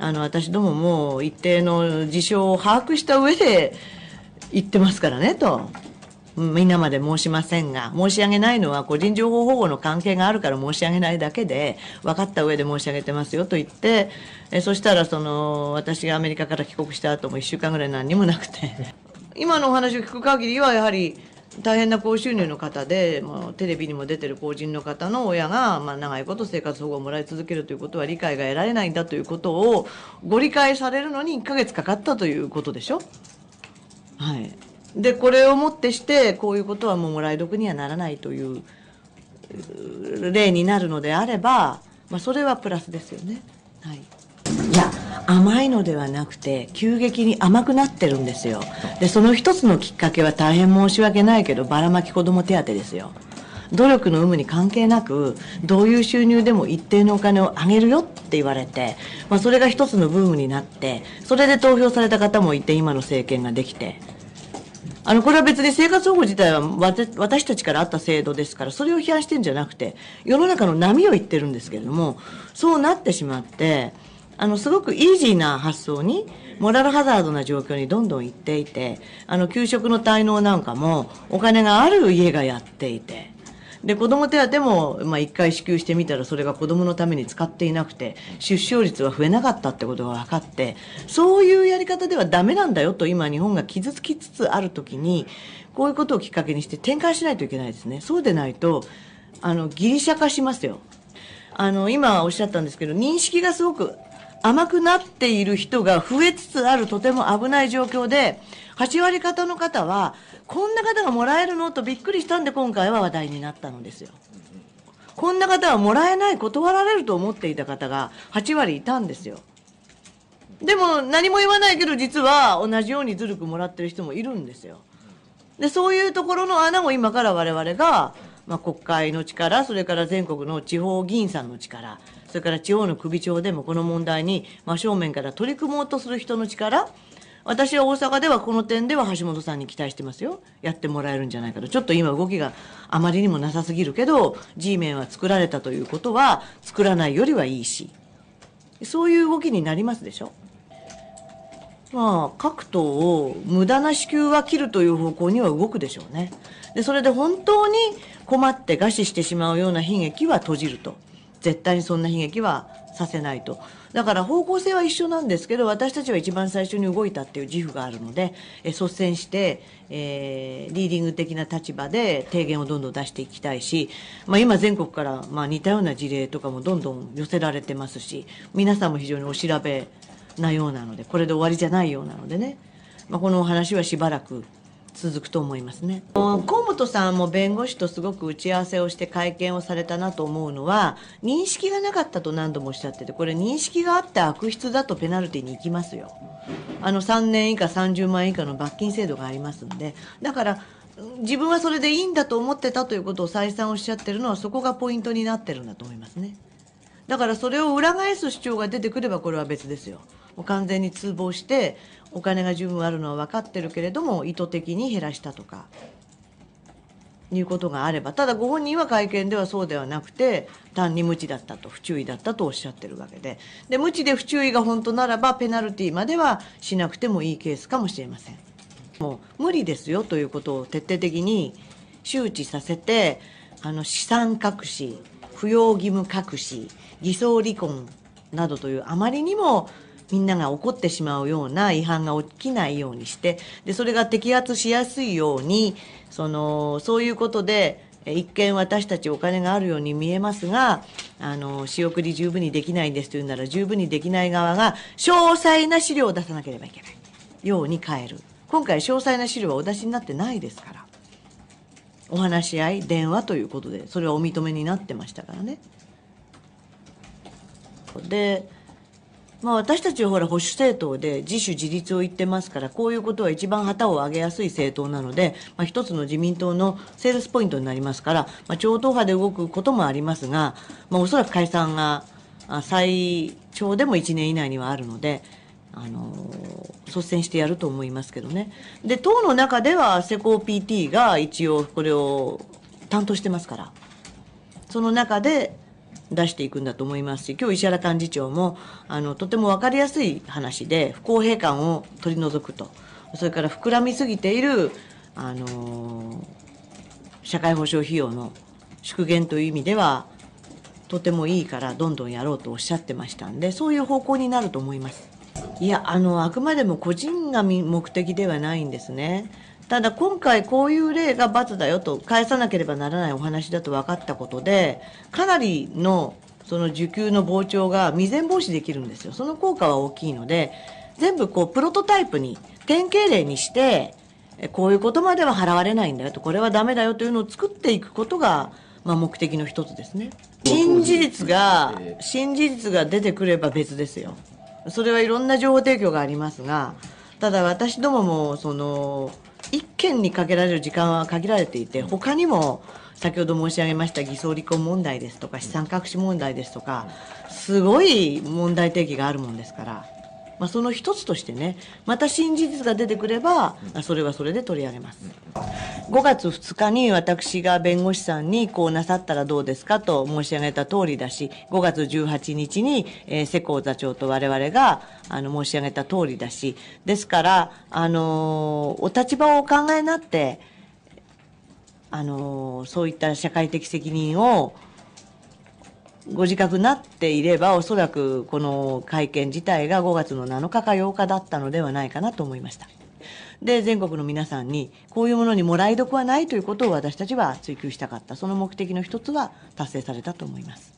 あの、私どももう一定の事象を把握した上で言ってますからね、と。ん皆まで申しませんが、申し上げないのは個人情報保護の関係があるから申し上げないだけで、分かった上で申し上げてますよと言って、えそしたらその、私がアメリカから帰国した後も1週間ぐらい何にもなくて、今のお話を聞く限りはやはり、大変な高収入の方で、もうテレビにも出てる公人の方の親が、まあ、長いこと生活保護をもらい続けるということは理解が得られないんだということをご理解されるのに1ヶ月かかったということでしょ。はい、でこれをもってしてこういうことはもうもらい得にはならないという例になるのであれば、まあ、それはプラスですよね。はい、いや甘いのではなくて急激に甘くなってるんですよでその一つのきっかけは大変申し訳ないけどばらまき子ども手当ですよ努力の有無に関係なくどういう収入でも一定のお金をあげるよって言われて、まあ、それが一つのブームになってそれで投票された方もいて今の政権ができてあのこれは別に生活保護自体は私たちからあった制度ですからそれを批判してるんじゃなくて世の中の波を言ってるんですけれどもそうなってしまって。あのすごくイージーな発想にモラルハザードな状況にどんどん行っていてあの給食の滞納なんかもお金がある家がやっていて。で子ども手当も、まあ、1回支給してみたらそれが子どものために使っていなくて出生率は増えなかったってことが分かってそういうやり方ではダメなんだよと今日本が傷つきつつある時にこういうことをきっかけにして転換しないといけないですねそうでないとあのギリシャ化しますよ。あの今おっしゃったんですけど認識がすごく甘くなっている人が増えつつあるとても危ない状況で、8割方の方は、こんな方がもらえるのとびっくりしたんで、今回は話題になったのですよ。こんな方はもらえない、断られると思っていた方が8割いたんですよ。でも何も言わないけど、実は同じようにずるくもらってる人もいるんですよ。で、そういうところの穴を今から我々が、まあ、国会の力、それから全国の地方議員さんの力、それから地方の首長でもこの問題に真正面から取り組もうとする人の力私は大阪ではこの点では橋本さんに期待してますよやってもらえるんじゃないかとちょっと今動きがあまりにもなさすぎるけど G メンは作られたということは作らないよりはいいしそういう動きになりますでしょ。まあ、各党を無駄な支給は切るという方向には動くでしょうね。で、それで本当に困って餓死してしまうような悲劇は閉じると。絶対にそんな悲劇はさせないと。だから方向性は一緒なんですけど私たちは一番最初に動いたっていう自負があるのでえ率先して、えー、リーディング的な立場で提言をどんどん出していきたいし、まあ、今全国から、まあ、似たような事例とかもどんどん寄せられてますし皆さんも非常にお調べなようなのでこれで終わりじゃないようなのでね、まあ、この話はしばらく続くと思いますね河本さんも弁護士とすごく打ち合わせをして会見をされたなと思うのは認識がなかったと何度もおっしゃっててこれ認識があって悪質だとペナルティに行きますよあの3年以下30万円以下の罰金制度がありますんでだから自分はそれでいいんだと思ってたということを再三おっしゃってるのはそこがポイントになってるんだと思いますねだからそれを裏返す主張が出てくればこれは別ですよもう完全に通報してお金が十分あるのは分かってるけれども意図的に減らしたとかいうことがあればただご本人は会見ではそうではなくて単に無知だったと不注意だったとおっしゃってるわけでで無知で不注意が本当ならばペナルティーまではしなくてもいいケースかもしれません。もう無理ですよということを徹底的に周知させてあの資産隠し扶養義務隠し偽装離婚などというあまりにもみんなが怒ってしまうような違反が起きないようにしてでそれが摘発しやすいようにそのそういうことで一見私たちお金があるように見えますがあの仕送り十分にできないんですというなら十分にできない側が詳細な資料を出さなければいけないように変える今回詳細な資料はお出しになってないですからお話し合い電話ということでそれはお認めになってましたからね。でまあ、私たちはほら保守政党で自主自立を言ってますからこういうことは一番旗を上げやすい政党なので、まあ、一つの自民党のセールスポイントになりますから、まあ、超党派で動くこともありますが、まあ、おそらく解散が最長でも1年以内にはあるので。あの率先してやると思いますけどね。で党の中では施工 PT が一応これを担当してますからその中で出していくんだと思いますし今日石原幹事長もあのとても分かりやすい話で不公平感を取り除くとそれから膨らみすぎている、あの社会保障費用の縮減という意味ではとてもいいからどんどんやろうとおっしゃってましたんでそういう方向になると思います。いやあのあくまでも個人が目的ではないんですね。ただ今回こういう例が罰だよと返さなければならないお話だと分かったことでかなりのその受給の膨張が未然防止できるんですよその効果は大きいので全部こうプロトタイプに典型例にしてこういうことまでは払われないんだよとこれはだめだよというのを作っていくことが、まあ、目的の一つですね真事実が真事実が出てくれば別ですよそれはいろんな情報提供がありますがただ私どももその1件にかけられる時間は限られていて他にも先ほど申し上げました偽装離婚問題ですとか資産隠し問題ですとかすごい問題提起があるもんですから、まあ、その一つとしてねまた新事実が出てくればそれはそれで取り上げます。5月2日に私が弁護士さんにこうなさったらどうですかと申し上げた通りだし、5月18日に、えー、世耕座長と我々があの申し上げた通りだし、ですから、あのー、お立場をお考えになって、あのー、そういった社会的責任をご自覚になっていれば、おそらくこの会見自体が5月の7日か8日だったのではないかなと思いました。で全国の皆さんにこういうものにもらい得はないということを私たちは追求したかったその目的の一つは達成されたと思います。